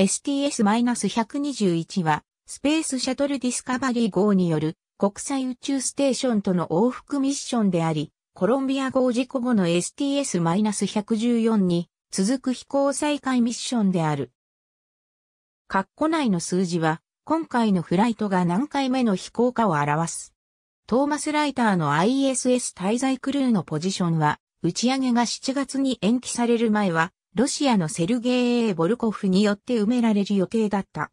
STS-121 は、スペースシャトルディスカバリー号による国際宇宙ステーションとの往復ミッションであり、コロンビア号事故後の STS-114 に続く飛行再開ミッションである。括弧内の数字は、今回のフライトが何回目の飛行かを表す。トーマス・ライターの ISS 滞在クルーのポジションは、打ち上げが7月に延期される前は、ロシアのセルゲイ・ボルコフによって埋められる予定だった。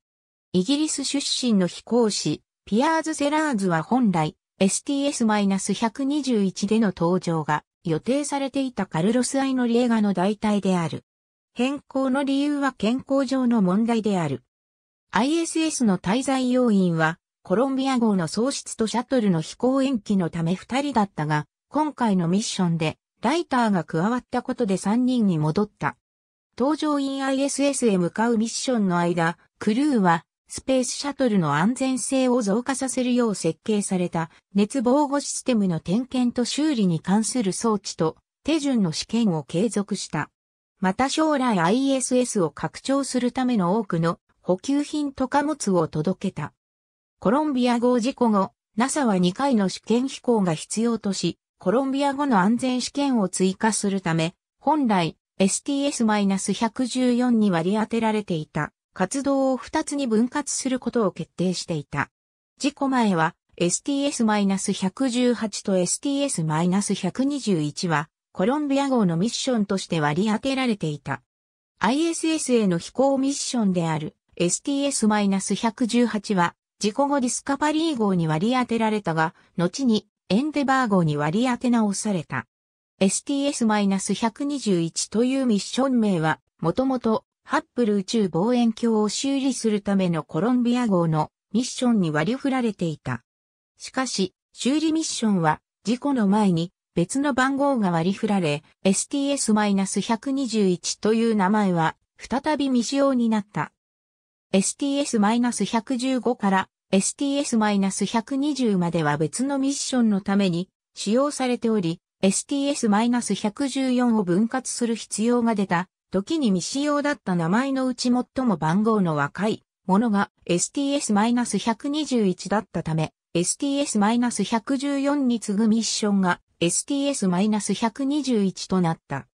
イギリス出身の飛行士、ピアーズ・セラーズは本来、STS-121 での登場が予定されていたカルロス・アイノリエガの代替である。変更の理由は健康上の問題である。ISS の滞在要員は、コロンビア号の喪失とシャトルの飛行延期のため2人だったが、今回のミッションで、ライターが加わったことで3人に戻った。搭乗員 ISS へ向かうミッションの間、クルーはスペースシャトルの安全性を増加させるよう設計された熱防護システムの点検と修理に関する装置と手順の試験を継続した。また将来 ISS を拡張するための多くの補給品と貨物を届けた。コロンビア号事故後、NASA は2回の試験飛行が必要とし、コロンビア後の安全試験を追加するため、本来 STS-114 に割り当てられていた活動を2つに分割することを決定していた。事故前は STS-118 と STS-121 はコロンビア号のミッションとして割り当てられていた。ISS への飛行ミッションである STS-118 は事故後ディスカバリー号に割り当てられたが、後にエンデバー号に割り当て直された。STS-121 というミッション名は、もともと、ハッブル宇宙望遠鏡を修理するためのコロンビア号のミッションに割り振られていた。しかし、修理ミッションは、事故の前に別の番号が割り振られ、STS-121 という名前は、再び未使用になった。STS-115 から STS-120 までは別のミッションのために使用されており、STS-114 を分割する必要が出た、時に未使用だった名前のうち最も番号の若いものが STS-121 だったため、STS-114 に次ぐミッションが STS-121 となった。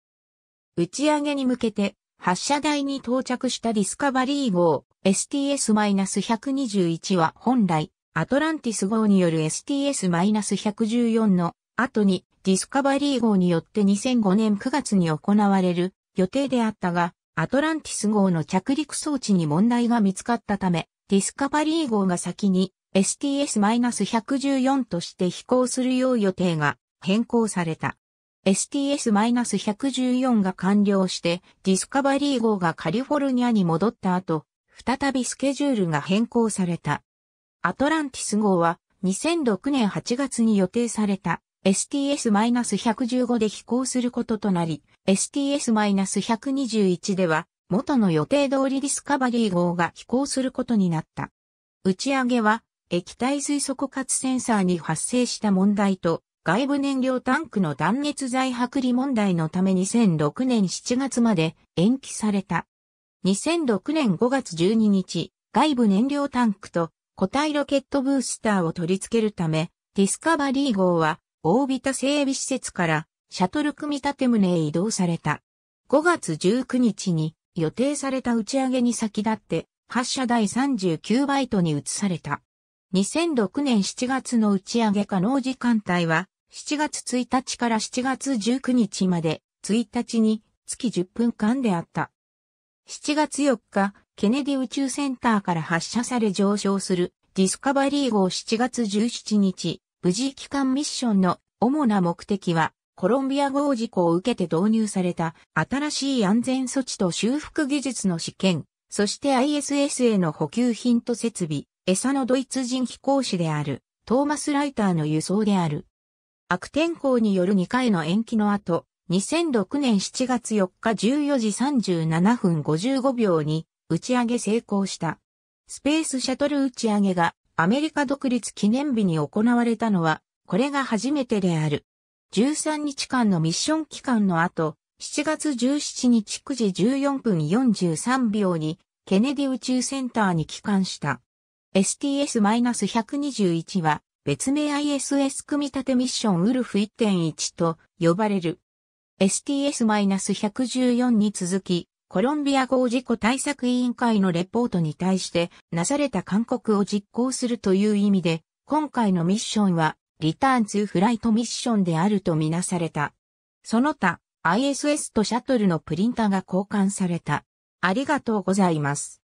打ち上げに向けて発射台に到着したディスカバリー号 STS-121 は本来アトランティス号による STS-114 の後にディスカバリー号によって2005年9月に行われる予定であったが、アトランティス号の着陸装置に問題が見つかったため、ディスカバリー号が先に STS-114 として飛行するよう予定が変更された。STS-114 が完了してディスカバリー号がカリフォルニアに戻った後、再びスケジュールが変更された。アトランティス号は2006年8月に予定された STS-115 で飛行することとなり、STS-121 では、元の予定通りディスカバリー号が飛行することになった。打ち上げは、液体水素枯渇センサーに発生した問題と、外部燃料タンクの断熱材剥離問題のため2006年7月まで延期された。2006年5月12日、外部燃料タンクと固体ロケットブースターを取り付けるため、ディスカバリー号は大びた整備施設からシャトル組立棟へ移動された。5月19日に予定された打ち上げに先立って発射台39バイトに移された。2006年7月の打ち上げ可能時間帯は7月1日から7月19日まで1日に月10分間であった。7月4日、ケネディ宇宙センターから発射され上昇するディスカバリー号7月17日、無事帰還ミッションの主な目的は、コロンビア号事故を受けて導入された新しい安全措置と修復技術の試験、そして ISS への補給品と設備、餌のドイツ人飛行士である、トーマス・ライターの輸送である。悪天候による2回の延期の後、2006年7月4日14時37分55秒に打ち上げ成功した。スペースシャトル打ち上げがアメリカ独立記念日に行われたのは、これが初めてである。13日間のミッション期間の後、7月17日9時14分43秒に、ケネディ宇宙センターに帰還した。STS-121 は、別名 ISS 組み立てミッションウルフ1.1と呼ばれる。STS-114 に続き、コロンビア号事故対策委員会のレポートに対してなされた勧告を実行するという意味で、今回のミッションは、リターン2フライトミッションであるとみなされた。その他、ISS とシャトルのプリンタが交換された。ありがとうございます。